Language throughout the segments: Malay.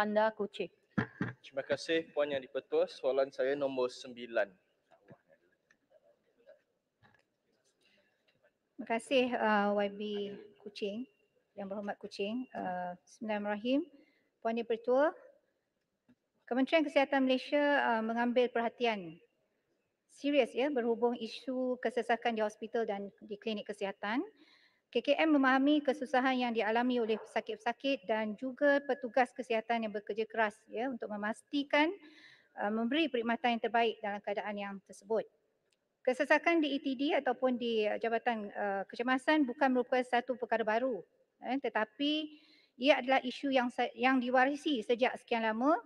Panda Kucing. Terima kasih Puan Yang Dipertua. Soalan saya nombor sembilan. Terima kasih uh, YB Kucing yang berhormat Kucing. Uh, Bismillahirrahmanirrahim. Puan Yang Dipertua, Kementerian Kesihatan Malaysia uh, mengambil perhatian serius ya berhubung isu kesesakan di hospital dan di klinik kesihatan. KKM memahami kesusahan yang dialami oleh pesakit-pesakit dan juga petugas kesihatan yang bekerja keras ya untuk memastikan uh, memberi perkhidmatan yang terbaik dalam keadaan yang tersebut. Kesesakan di ETD ataupun di uh, Jabatan uh, Kecemasan bukan merupakan satu perkara baru eh, tetapi ia adalah isu yang yang diwarisi sejak sekian lama.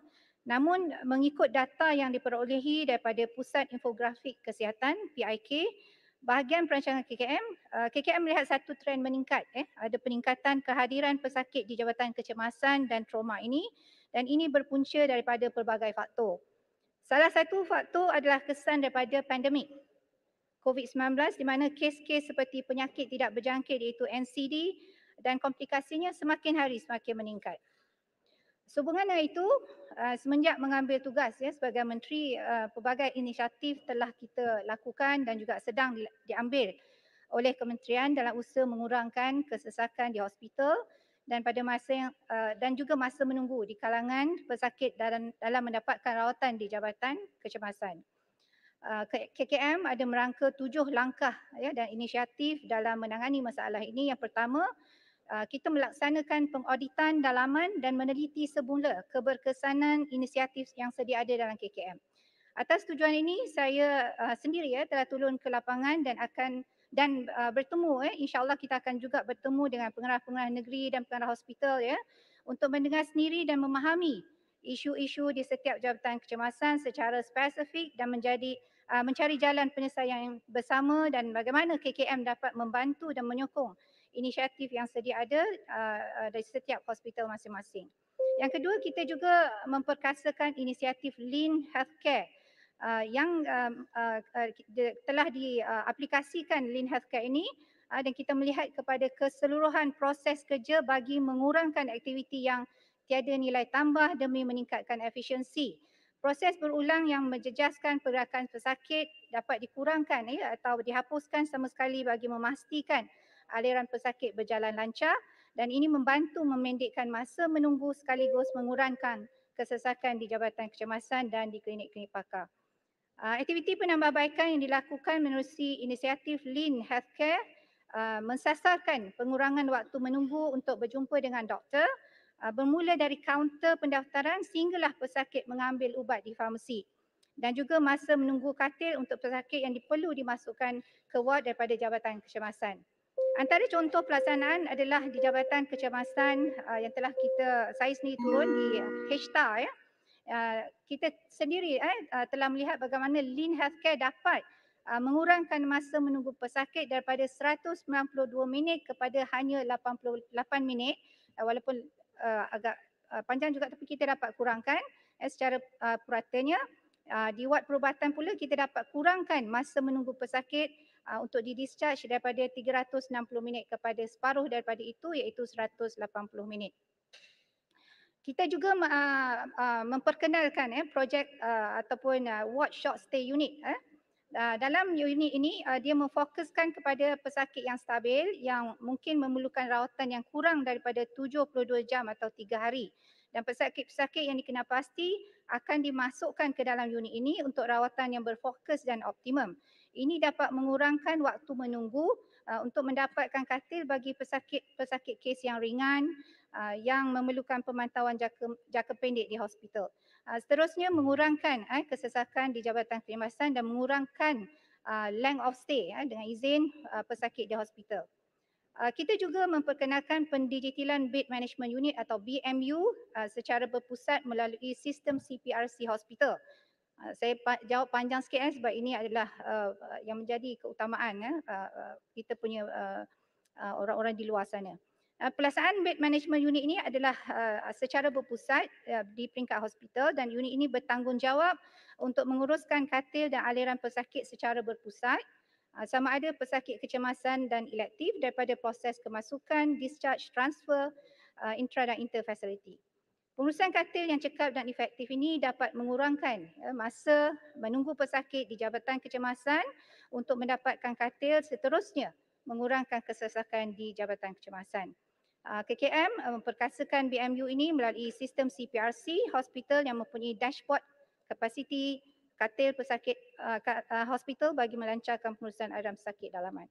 Namun mengikut data yang diperolehi daripada Pusat Infografik Kesihatan PIK bahagian perancangan KKM, uh, KKM melihat satu trend meningkat. Eh. Ada peningkatan kehadiran pesakit di jabatan kecemasan dan trauma ini dan ini berpunca daripada pelbagai faktor. Salah satu faktor adalah kesan daripada pandemik COVID-19 di mana kes-kes seperti penyakit tidak berjangkit iaitu NCD dan komplikasinya semakin hari semakin meningkat. Sehubungan dengan itu, uh, semenjak mengambil tugas ya sebagai menteri, uh, pelbagai inisiatif telah kita lakukan dan juga sedang diambil oleh kementerian dalam usaha mengurangkan kesesakan di hospital dan pada masa yang, uh, dan juga masa menunggu di kalangan pesakit dalam, dalam mendapatkan rawatan di Jabatan Kecemasan. KKM ada merangka tujuh langkah ya, dan inisiatif dalam menangani masalah ini. Yang pertama, Ah, kita melaksanakan pengauditan dalaman dan meneliti semula keberkesanan inisiatif yang sedia ada dalam KKM. Atas tujuan ini saya ah, sendiri ya telah turun ke lapangan dan akan dan ah, bertemu ya insyaallah kita akan juga bertemu dengan pengarah-pengarah negeri dan pengarah hospital ya untuk mendengar sendiri dan memahami isu-isu di setiap jabatan kecemasan secara spesifik dan menjadi mencari jalan penyelesaian bersama dan bagaimana KKM dapat membantu dan menyokong inisiatif yang sedia ada uh, uh, dari setiap hospital masing-masing. Yang kedua, kita juga memperkasakan inisiatif Lean Healthcare. Uh, yang um, uh, uh, telah diaplikasikan uh, Lean Healthcare ini uh, dan kita melihat kepada keseluruhan proses kerja bagi mengurangkan aktiviti yang tiada nilai tambah demi meningkatkan efisiensi. Proses berulang yang menjejaskan pergerakan pesakit dapat dikurangkan ya, atau dihapuskan sama sekali bagi memastikan aliran pesakit berjalan lancar dan ini membantu memendekkan masa menunggu sekaligus mengurangkan kesesakan di Jabatan Kecemasan dan di klinik-klinik pakar. Ah, aktiviti penambahbaikan yang dilakukan menerusi inisiatif Lean Healthcare ah, mensasarkan pengurangan waktu menunggu untuk berjumpa dengan doktor ah, bermula dari kaunter pendaftaran sehinggalah pesakit mengambil ubat di farmasi dan juga masa menunggu katil untuk pesakit yang perlu dimasukkan ke ward daripada Jabatan Kecemasan. Antara contoh pelaksanaan adalah di Jabatan Kecemasan uh, yang telah kita saya sendiri turun di HTA ya. Uh, kita sendiri eh uh, telah melihat bagaimana lean healthcare dapat uh, mengurangkan masa menunggu pesakit daripada 192 minit kepada hanya 88 minit uh, walaupun uh, agak uh, panjang juga tapi kita dapat kurangkan eh, secara uh, puratanya uh, di ward perubatan pula kita dapat kurangkan masa menunggu pesakit uh, untuk di-discharge daripada 360 minit kepada separuh daripada itu iaitu 180 minit. Kita juga uh, uh, memperkenalkan eh, projek uh, ataupun uh, watch stay unit. Eh. Uh, dalam unit ini uh, dia memfokuskan kepada pesakit yang stabil yang mungkin memerlukan rawatan yang kurang daripada 72 jam atau 3 hari. Dan pesakit-pesakit yang dikenal pasti akan dimasukkan ke dalam unit ini untuk rawatan yang berfokus dan optimum. Ini dapat mengurangkan waktu menunggu uh, untuk mendapatkan katil bagi pesakit-pesakit kes yang ringan uh, yang memerlukan pemantauan jangka, jangka pendek di hospital. Uh, seterusnya mengurangkan uh, kesesakan di Jabatan Kelimasan dan mengurangkan uh, length of stay uh, dengan izin uh, pesakit di hospital. Uh, kita juga memperkenalkan pendigitalan bed management unit atau BMU uh, secara berpusat melalui sistem CPRC hospital Ah, saya pa jawab panjang sikit eh, sebab ini adalah uh, yang menjadi keutamaan eh, uh, kita punya orang-orang uh, uh, di luar sana. Uh, pelaksanaan bed management unit ini adalah uh, secara berpusat uh, di peringkat hospital dan unit ini bertanggungjawab untuk menguruskan katil dan aliran pesakit secara berpusat uh, sama ada pesakit kecemasan dan elektif daripada proses kemasukan, discharge, transfer, uh, intra dan inter facility. Pengurusan katil yang cekap dan efektif ini dapat mengurangkan eh, masa menunggu pesakit di jabatan kecemasan untuk mendapatkan katil seterusnya mengurangkan kesesakan di jabatan kecemasan. Ah, KKM eh, memperkasakan BMU ini melalui sistem CPRC hospital yang mempunyai dashboard kapasiti katil pesakit ah, ah, hospital bagi melancarkan pengurusan aram sakit dalaman.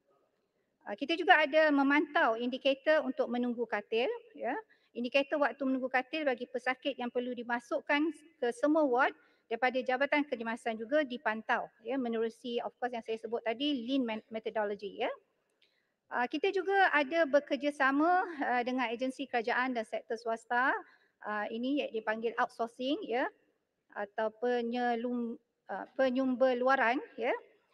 Kita juga ada memantau indikator untuk menunggu katil. Ya indikator waktu menunggu katil bagi pesakit yang perlu dimasukkan ke semua ward daripada Jabatan Kecemasan juga dipantau ya menerusi of course yang saya sebut tadi lean methodology ya. Ah, kita juga ada bekerjasama ah, dengan agensi kerajaan dan sektor swasta ah, ini yang dipanggil outsourcing ya atau penyelum uh, luaran ya.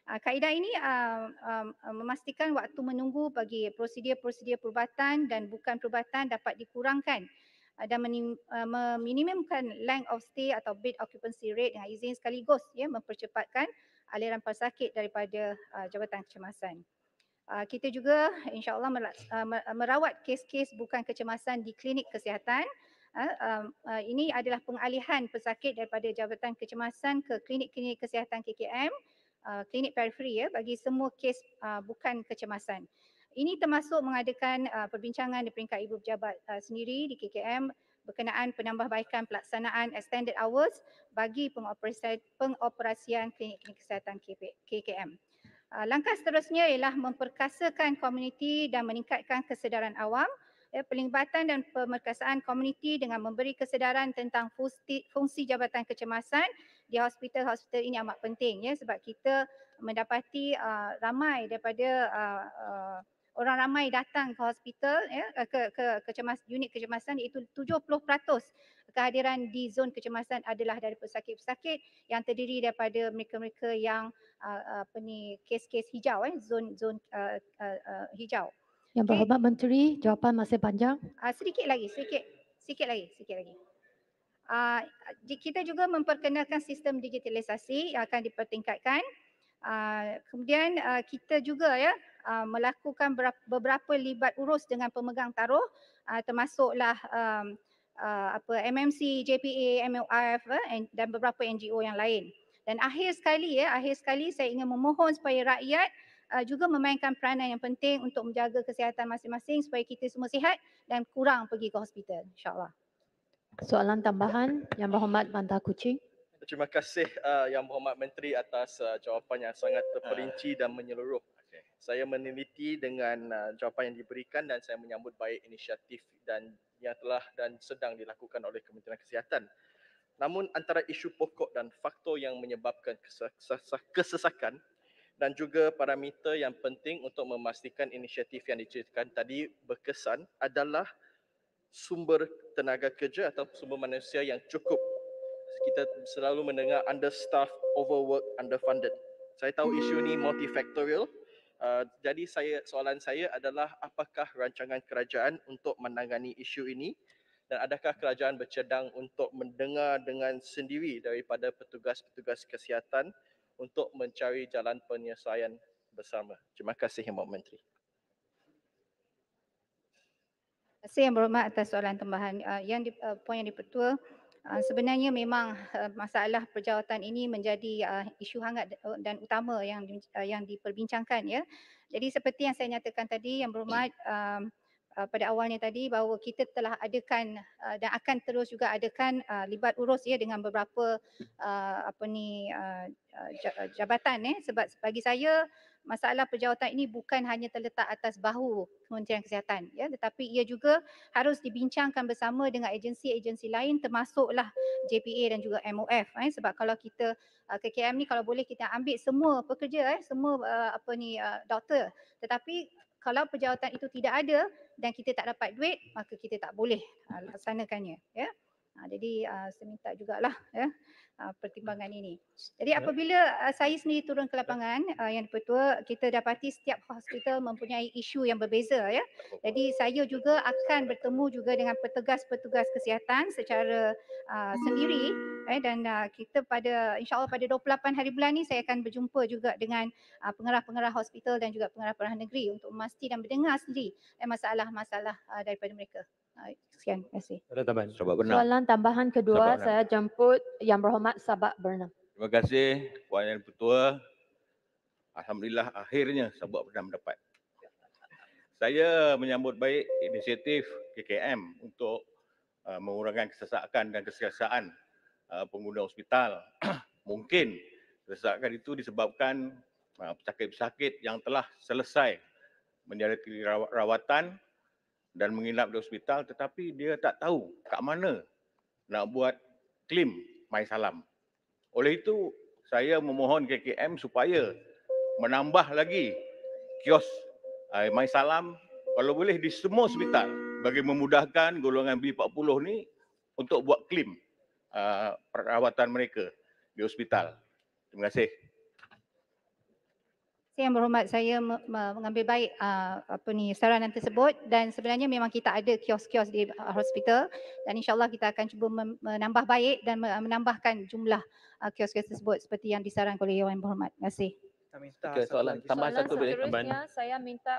Uh, kaedah ini uh, uh, memastikan waktu menunggu bagi prosedur-prosedur perubatan dan bukan perubatan dapat dikurangkan uh, dan menim, uh, meminimumkan length of stay atau bed occupancy rate dengan izin sekaligus ya mempercepatkan aliran pesakit daripada uh, jabatan kecemasan. Uh, kita juga insyaallah merawat kes-kes bukan kecemasan di klinik kesihatan. Uh, uh, ini adalah pengalihan pesakit daripada jabatan kecemasan ke klinik-klinik kesihatan KKM. Uh, klinik periferi ya bagi semua kes uh, bukan kecemasan. Ini termasuk mengadakan uh, perbincangan di peringkat ibu pejabat sendiri di KKM berkenaan penambahbaikan pelaksanaan extended hours bagi pengoperasian, pengoperasian klinik-klinik kesihatan KKM. langkah seterusnya ialah memperkasakan komuniti dan meningkatkan kesedaran awam ya, pelibatan dan pemerkasaan komuniti dengan memberi kesedaran tentang fungsi, fungsi jabatan kecemasan di hospital-hospital ini amat penting ya sebab kita mendapati uh, ramai daripada uh, uh, orang ramai datang ke hospital ya ke ke kecemas unit kecemasan iaitu 70% kehadiran di zon kecemasan adalah dari pesakit-pesakit yang terdiri daripada mereka-mereka yang uh, uh apa ni kes-kes hijau eh zon zon uh, uh, uh hijau. Yang berhormat okay. menteri jawapan masih panjang. Uh, sedikit lagi sedikit sedikit lagi sedikit lagi. Ah, kita juga memperkenalkan sistem digitalisasi yang akan dipertingkatkan. Ah, kemudian ah, kita juga ya melakukan beberapa libat urus dengan pemegang taruh termasuklah um, apa MMC, JPA, MOIF eh, dan beberapa NGO yang lain. Dan akhir sekali ya, akhir sekali saya ingin memohon supaya rakyat juga memainkan peranan yang penting untuk menjaga kesihatan masing-masing supaya kita semua sihat dan kurang pergi ke hospital. InsyaAllah. Soalan tambahan Yang Berhormat Bandar Kuching. Terima kasih uh, Yang Berhormat Menteri atas uh, jawapan yang sangat terperinci uh. dan menyeluruh. Okay. Saya meneliti dengan uh, jawapan yang diberikan dan saya menyambut baik inisiatif dan yang telah dan sedang dilakukan oleh Kementerian Kesihatan. Namun antara isu pokok dan faktor yang menyebabkan kesesakan dan juga parameter yang penting untuk memastikan inisiatif yang diceritakan tadi berkesan adalah sumber tenaga kerja atau sumber manusia yang cukup. Kita selalu mendengar understaff, overwork, underfunded. Saya tahu isu ini multifactorial. Uh, jadi saya soalan saya adalah apakah rancangan kerajaan untuk menangani isu ini dan adakah kerajaan bercadang untuk mendengar dengan sendiri daripada petugas-petugas kesihatan untuk mencari jalan penyelesaian bersama. Terima kasih Yang Menteri. Terima yang berhormat atas soalan tambahan. Uh, yang di, uh, poin yang dipertua, uh, sebenarnya memang uh, masalah perjawatan ini menjadi uh, isu hangat uh, dan utama yang uh, yang diperbincangkan ya. Jadi seperti yang saya nyatakan tadi yang berhormat uh, uh, pada awalnya tadi bahawa kita telah adakan uh, dan akan terus juga adakan uh, libat urus ya dengan beberapa uh, apa ni uh, uh, uh jabatan eh sebab bagi saya masalah perjawatan ini bukan hanya terletak atas bahu Kementerian Kesihatan ya tetapi ia juga harus dibincangkan bersama dengan agensi-agensi lain termasuklah JPA dan juga MOF eh ya. sebab kalau kita uh, KKM ni kalau boleh kita ambil semua pekerja eh semua uh, apa ni uh, doktor tetapi kalau perjawatan itu tidak ada dan kita tak dapat duit maka kita tak boleh uh, laksanakannya ya Ha, jadi uh, saya minta jugalah ya, uh, pertimbangan ini. Jadi ya. apabila uh, saya sendiri turun ke lapangan uh, yang pertua, kita dapati setiap hospital mempunyai isu yang berbeza. ya. Jadi saya juga akan bertemu juga dengan petugas-petugas kesihatan secara uh, sendiri eh, dan uh, kita pada insyaAllah pada 28 hari bulan ini saya akan berjumpa juga dengan pengarah-pengarah pengerah hospital dan juga pengarah-pengarah negeri untuk memastikan dan mendengar sendiri eh, masalah-masalah uh, daripada mereka. Sekian, terima kasih. Sahabat Bernam. Soalan tambahan kedua, saya jemput Yang Berhormat Sahabat Bernam. Terima kasih, Puan Yang Pertua. Alhamdulillah, akhirnya Sahabat Bernam dapat. Saya menyambut baik inisiatif KKM untuk uh, mengurangkan kesesakan dan kesesakan uh, pengguna hospital. Mungkin kesesakan itu disebabkan uh, pesakit-pesakit yang telah selesai menjalani rawatan dan menginap di hospital tetapi dia tak tahu kat mana nak buat klaim mai salam. Oleh itu saya memohon KKM supaya menambah lagi kios uh, mai salam kalau boleh di semua hospital bagi memudahkan golongan B40 ni untuk buat klaim uh, eh, perawatan mereka di hospital. Terima kasih kasih yang berhormat saya mengambil baik uh, apa ni saranan tersebut dan sebenarnya memang kita ada kios-kios di uh, hospital dan insyaallah kita akan cuba menambah baik dan menambahkan jumlah uh, kios-kios tersebut seperti yang disarankan oleh yang berhormat. Terima kasih. okay, soalan tambah soalan satu boleh ya, saya minta